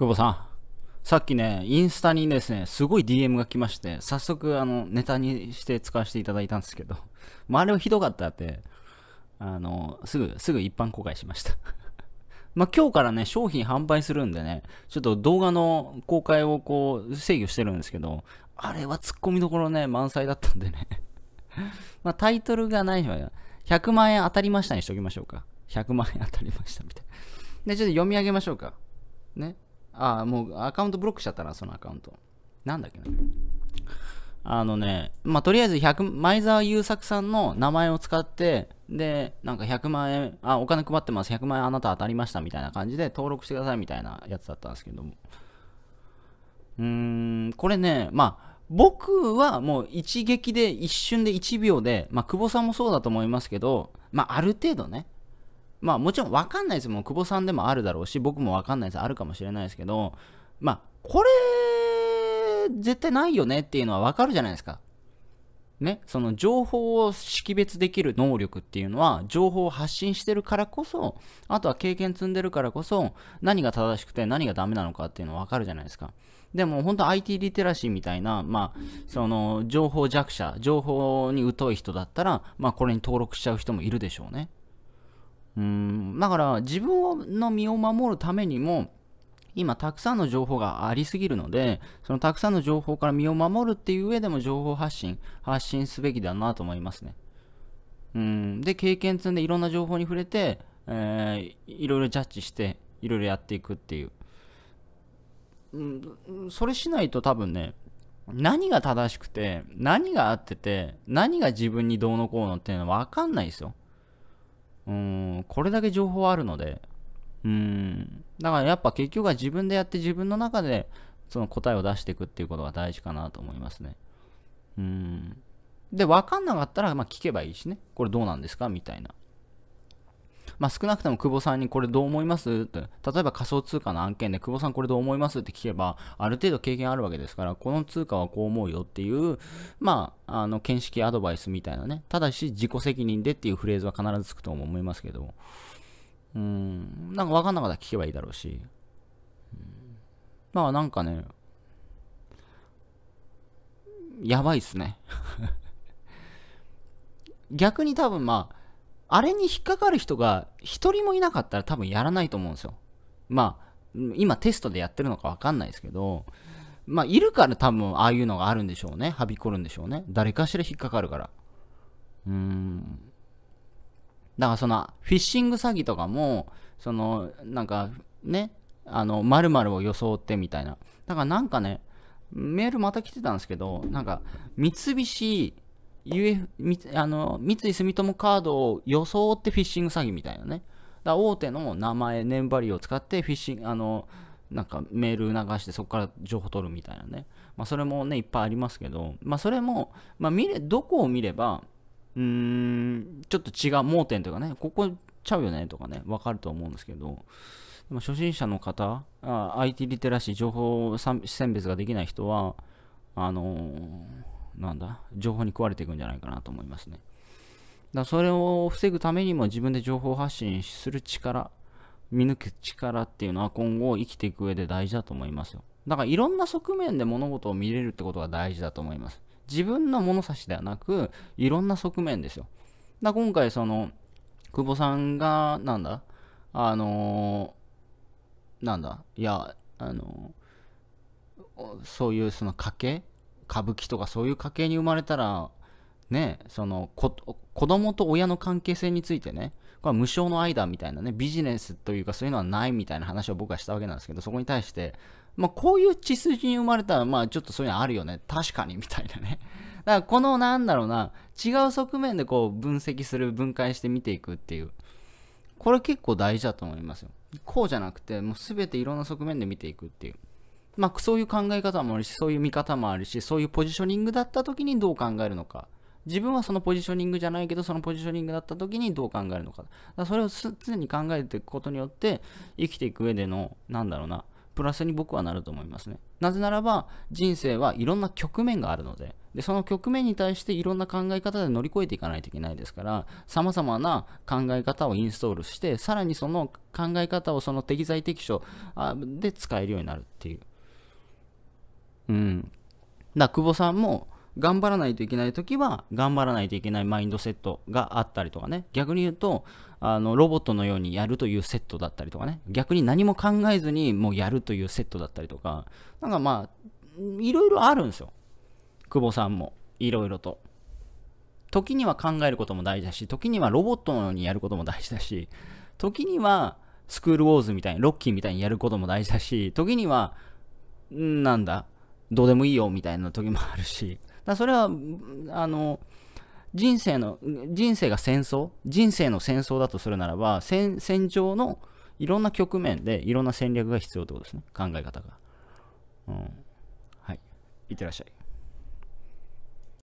久保さん。さっきね、インスタにですね、すごい DM が来まして、早速、あの、ネタにして使わせていただいたんですけど、まあ、あれはひどかったって、あの、すぐ、すぐ一般公開しました まあ、今日からね、商品販売するんでね、ちょっと動画の公開をこう、制御してるんですけど、あれはツッコミどころね、満載だったんでね まあ、タイトルがないのは、100万円当たりましたにしときましょうか。100万円当たりましたみたいな。で、ちょっと読み上げましょうか。ね。ああ、もうアカウントブロックしちゃったな、そのアカウント。なんだっけな。あのね、まあ、とりあえず100、前澤友作さんの名前を使って、で、なんか100万円、あ、お金配ってます、100万円あなた当たりましたみたいな感じで登録してくださいみたいなやつだったんですけども。うーん、これね、まあ、僕はもう一撃で、一瞬で1秒で、まあ、久保さんもそうだと思いますけど、まあ、ある程度ね、まあもちろん分かんないですもん久保さんでもあるだろうし僕も分かんないですあるかもしれないですけどまあこれ絶対ないよねっていうのは分かるじゃないですかね、その情報を識別できる能力っていうのは情報を発信してるからこそあとは経験積んでるからこそ何が正しくて何がダメなのかっていうのは分かるじゃないですかでも本当 IT リテラシーみたいな、まあ、その情報弱者情報に疎い人だったら、まあ、これに登録しちゃう人もいるでしょうねうんだから自分の身を守るためにも今たくさんの情報がありすぎるのでそのたくさんの情報から身を守るっていう上でも情報発信発信すべきだなと思いますねうんで経験積んでいろんな情報に触れて、えー、いろいろジャッジしていろいろやっていくっていう、うん、それしないと多分ね何が正しくて何が合ってて何が自分にどうのこうのっていうのは分かんないですようん、これだけ情報あるので、うん、だからやっぱ結局は自分でやって自分の中でその答えを出していくっていうことが大事かなと思いますね。うん。で、わかんなかったら、まあ聞けばいいしね。これどうなんですかみたいな。まあ、少なくとも久保さんにこれどう思いますって例えば仮想通貨の案件で久保さんこれどう思いますって聞けばある程度経験あるわけですからこの通貨はこう思うよっていうまああの見識アドバイスみたいなねただし自己責任でっていうフレーズは必ずつくと思いますけどうんなんか分かんなかったら聞けばいいだろうしまあなんかねやばいっすね 逆に多分まああれに引っかかる人が一人もいなかったら多分やらないと思うんですよ。まあ、今テストでやってるのかわかんないですけど、まあ、いるから多分ああいうのがあるんでしょうね。はびこるんでしょうね。誰かしら引っかかるから。うーん。だからその、フィッシング詐欺とかも、その、なんか、ね、あの、〇〇を装ってみたいな。だからなんかね、メールまた来てたんですけど、なんか、三菱 UF、あの、三井住友カードを装ってフィッシング詐欺みたいなね。だ大手の名前、年張りを使ってフィッシング、あの、なんかメール流してそこから情報取るみたいなね。まあそれもね、いっぱいありますけど、まあそれも、まあ見れ、どこを見れば、うーん、ちょっと違う盲点とかね、ここちゃうよねとかね、わかると思うんですけど、でも初心者の方あ、IT リテラシー、情報選別ができない人は、あのーなんだ、情報に食われていくんじゃないかなと思いますね。だそれを防ぐためにも自分で情報発信する力、見抜く力っていうのは今後生きていく上で大事だと思いますよ。だからいろんな側面で物事を見れるってことが大事だと思います。自分の物差しではなく、いろんな側面ですよ。だ今回その、久保さんが、なんだ、あのー、なんだ、いや、あのー、そういうその家系歌舞伎とかそういう家系に生まれたら、ね、その子供と親の関係性についてね、これは無償の愛だみたいなね、ビジネスというかそういうのはないみたいな話を僕はしたわけなんですけど、そこに対して、まあ、こういう血筋に生まれたら、まあ、ちょっとそういうのあるよね。確かに、みたいなね。だから、この、なんだろうな、違う側面でこう、分析する、分解して見ていくっていう。これ結構大事だと思いますよ。こうじゃなくて、もう全ていろんな側面で見ていくっていう。まあ、そういう考え方もあるし、そういう見方もあるし、そういうポジショニングだった時にどう考えるのか。自分はそのポジショニングじゃないけど、そのポジショニングだった時にどう考えるのか。かそれを常に考えていくことによって、生きていく上での、なんだろうな、プラスに僕はなると思いますね。なぜならば、人生はいろんな局面があるので、でその局面に対していろんな考え方で乗り越えていかないといけないですから、さまざまな考え方をインストールして、さらにその考え方をその適材適所で使えるようになるっていう。うん。だ久保さんも頑張らないといけない時は頑張らないといけないマインドセットがあったりとかね逆に言うとあのロボットのようにやるというセットだったりとかね逆に何も考えずにもうやるというセットだったりとかなんかまあいろいろあるんですよ久保さんもいろいろと時には考えることも大事だし時にはロボットのようにやることも大事だし時にはスクールウォーズみたいにロッキーみたいにやることも大事だし時にはなんだどうでもいいよみたいな時もあるし、だそれは、あの、人生の、人生が戦争人生の戦争だとするならば、戦、戦場のいろんな局面でいろんな戦略が必要ってことですね。考え方が。うん。はい。いってらっしゃい。